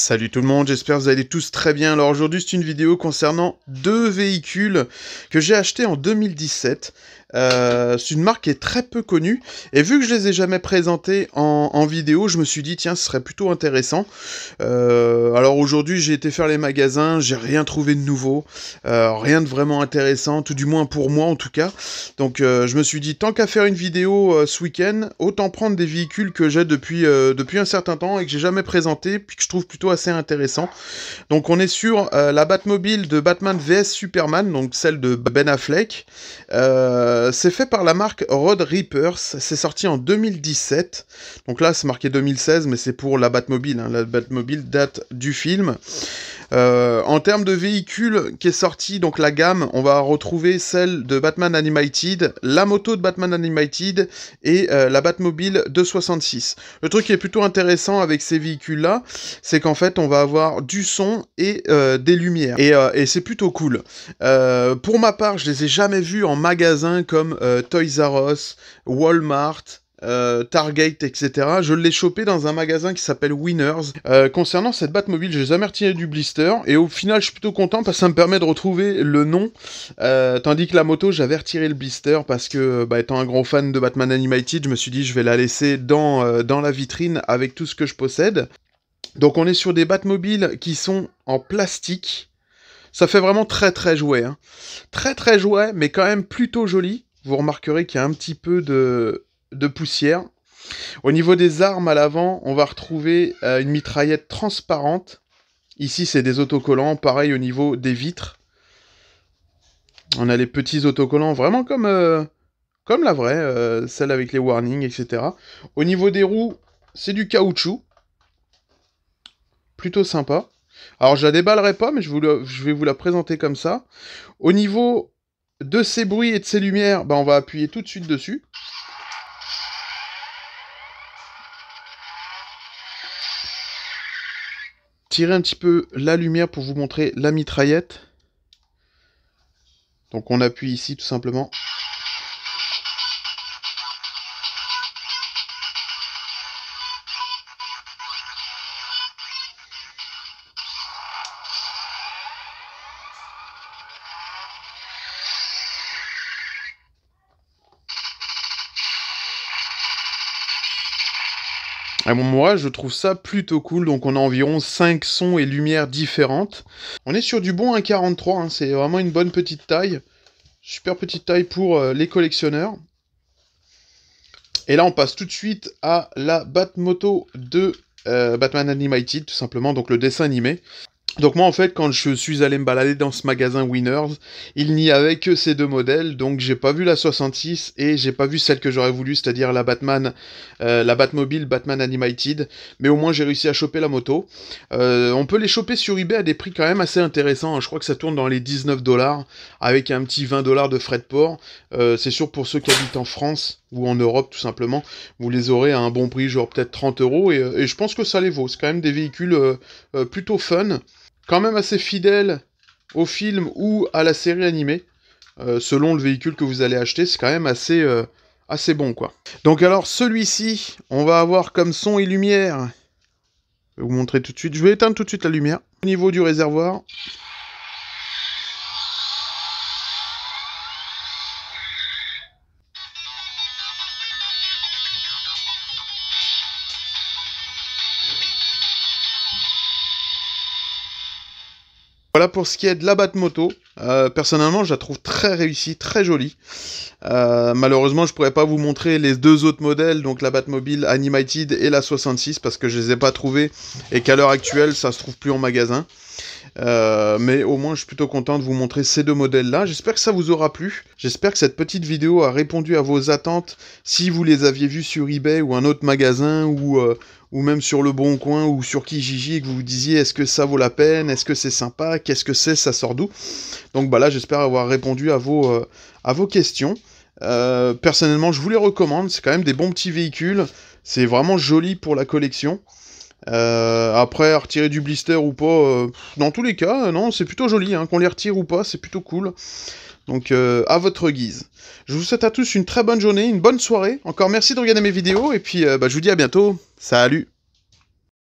Salut tout le monde, j'espère que vous allez tous très bien. Alors aujourd'hui c'est une vidéo concernant deux véhicules que j'ai achetés en 2017 euh, c'est une marque qui est très peu connue. Et vu que je les ai jamais présentées en, vidéo, je me suis dit, tiens, ce serait plutôt intéressant. Euh, alors aujourd'hui, j'ai été faire les magasins, j'ai rien trouvé de nouveau, euh, rien de vraiment intéressant, tout du moins pour moi en tout cas. Donc je me suis dit, tant qu'à faire une vidéo ce week-end, autant prendre des véhicules que j'ai depuis, depuis un certain temps et que j'ai jamais présenté, puis que je trouve plutôt assez intéressant. Donc on est sur la Batmobile de Batman vs Superman, donc celle de Ben Affleck. Euh, c'est fait par la marque Rod Reapers, c'est sorti en 2017. Donc là, c'est marqué 2016, mais c'est pour la Batmobile. Hein. La Batmobile date du film. Euh, en termes de véhicules qui est sorti, donc la gamme, on va retrouver celle de Batman Animated, la moto de Batman Animated et euh, la Batmobile de 66. Le truc qui est plutôt intéressant avec ces véhicules-là, c'est qu'en fait, on va avoir du son et euh, des lumières. Et, c'est plutôt cool. pour ma part, je les ai jamais vus en magasin comme Toys R Us, Walmart, euh, Target, etc. Je l'ai chopé dans un magasin qui s'appelle Winners. Euh, concernant cette Batmobile, je n'ai jamais retiré du blister et au final, je suis plutôt content parce que ça me permet de retrouver le nom. Euh, tandis que la moto, j'avais retiré le blister parce que, bah, étant un grand fan de Batman Animated, je me suis dit je vais la laisser dans, dans la vitrine avec tout ce que je possède. Donc on est sur des Batmobiles qui sont en plastique. Ça fait vraiment très très jouet. Hein. Très très jouet, mais quand même plutôt joli. Vous remarquerez qu'il y a un petit peu de, de poussière. Au niveau des armes à l'avant, on va retrouver euh, une mitraillette transparente. Ici, c'est des autocollants. Pareil au niveau des vitres. On a les petits autocollants, vraiment comme, euh, comme la vraie, euh, celle avec les warnings, etc. Au niveau des roues, c'est du caoutchouc. Plutôt sympa. Alors, je la déballerai pas, mais je, vais vous la présenter comme ça. Au niveau de ces bruits et de ses lumières, bah, on va appuyer tout de suite dessus. Tirez un petit peu la lumière pour vous montrer la mitraillette. Donc on appuie ici tout simplement. Ah moi, je trouve ça plutôt cool. Donc, on a environ 5 sons et lumières différentes. On est sur du bon 1,43. Hein. C'est vraiment une bonne petite taille. Super petite taille pour euh, les collectionneurs. Et là, on passe tout de suite à la Batmoto de euh, Batman Animated, tout simplement. Donc, le dessin animé. Donc moi en fait quand je suis allé me balader dans ce magasin Winners, il n'y avait que ces deux modèles, donc j'ai pas vu la 66 et j'ai pas vu celle que j'aurais voulu, c'est-à-dire la Batman, euh, la Batmobile, Batman Animated, mais au moins j'ai réussi à choper la moto. Euh, on peut les choper sur eBay à des prix quand même assez intéressants, hein. je crois que ça tourne dans les 19 dollars avec un petit 20 dollars de frais de port. Euh, c'est sûr pour ceux qui habitent en France, ou en Europe tout simplement, vous les aurez à un bon prix, genre peut-être 30 euros, euh, et, je pense que ça les vaut. C'est quand même des véhicules euh, euh, plutôt fun, quand même assez fidèles au film ou à la série animée, selon le véhicule que vous allez acheter, c'est quand même assez, assez bon quoi. Donc alors celui-ci, on va avoir comme son et lumière. Je vais vous montrer tout de suite, je vais éteindre tout de suite la lumière. Au niveau du réservoir, Voilà pour ce qui est de la Batmoto. Euh, personnellement, je la trouve très réussie, très jolie. Euh, malheureusement, je pourrais pas vous montrer les deux autres modèles, donc la Batmobile Animated et la 66, parce que je les ai pas trouvés et qu'à l'heure actuelle, ça se trouve plus en magasin. Euh, mais au moins, je suis plutôt content de vous montrer ces deux modèles-là. J'espère que ça vous aura plu. J'espère que cette petite vidéo a répondu à vos attentes si vous les aviez vus sur eBay ou un autre magasin euh, ou, même sur Le Bon Coin ou sur Kijiji et que vous vous disiez est-ce que ça vaut la peine, est-ce que c'est sympa, qu'est-ce que c'est, ça sort d'où. Donc bah là, j'espère avoir répondu à vos, euh, à vos questions. personnellement, je vous les recommande. C'est quand même des bons petits véhicules. C'est vraiment joli pour la collection. Euh, après, retirer du blister ou pas, euh, dans tous les cas, euh, non, c'est plutôt joli, hein, qu'on les retire ou pas, c'est plutôt cool. Donc, à votre guise. Je vous souhaite à tous une très bonne journée, une bonne soirée. Encore merci de regarder mes vidéos, et puis bah, je vous dis à bientôt. Salut